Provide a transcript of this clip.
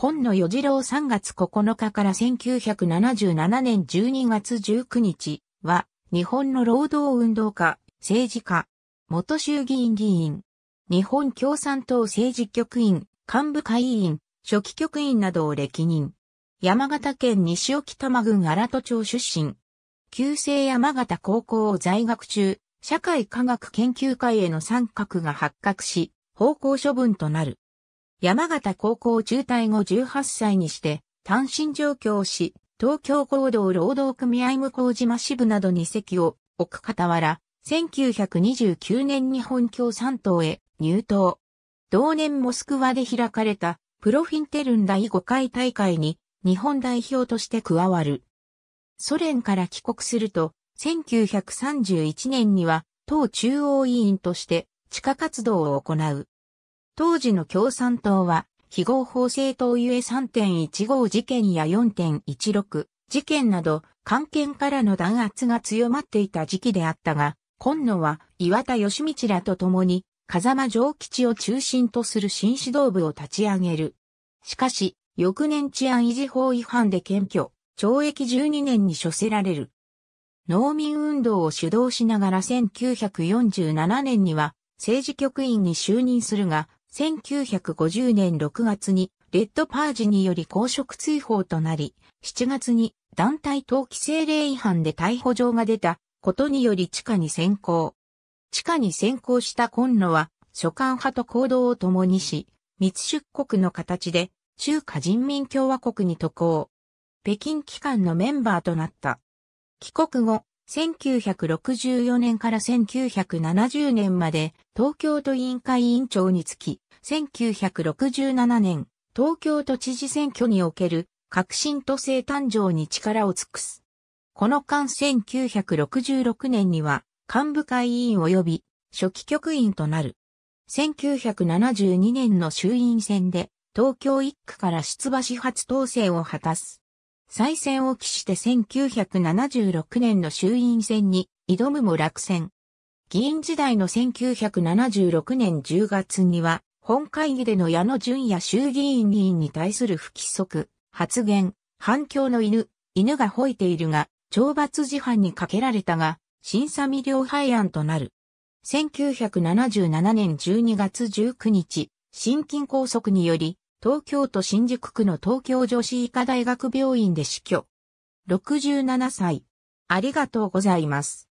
今野与次郎3月9日から1977年12月19日は、日本の労働運動家、政治家、元衆議院議員、日本共産党政治局員、幹部会員、初期局員などを歴任。山形県西沖玉郡荒戸町出身。旧制山形高校を在学中、社会科学研究会への参画が発覚し、方向処分となる。山形高校中退後18歳にして単身上京し、東京行動労働組合向島支部などに席を置く傍ら、1929年に本共産党へ入党。同年モスクワで開かれたプロフィンテルン第5回大会に日本代表として加わる。ソ連から帰国すると、1931年には党中央委員として地下活動を行う。当時の共産党は、非合法政党ゆえ3.15事件や4.16事件など、関係からの弾圧が強まっていた時期であったが、今野は岩田義道らと共に、風間城吉を中心とする新指導部を立ち上げる。しかし、翌年治安維持法違反で検挙、懲役12年に処せられる。農民運動を主導しながら1947年には政治局員に就任するが、1950年6月にレッドパージにより公職追放となり、7月に団体登記制令違反で逮捕状が出たことにより地下に先行。地下に先行した今野は、所管派と行動を共にし、密出国の形で中華人民共和国に渡航。北京機関のメンバーとなった。帰国後、1964年から1970年まで東京都委員会委員長につき、1967年東京都知事選挙における革新都政誕生に力を尽くす。この間1966年には幹部会委員及び初期局員となる。1972年の衆院選で東京1区から出馬し初当選を果たす。再選を期して1976年の衆院選に挑むも落選。議員時代の1976年10月には、本会議での矢野淳也衆議院議員に対する不規則、発言、反響の犬、犬が吠えているが、懲罰事犯にかけられたが、審査未了廃案となる。1977年12月19日、心筋梗塞により、東京都新宿区の東京女子医科大学病院で死去。67歳。ありがとうございます。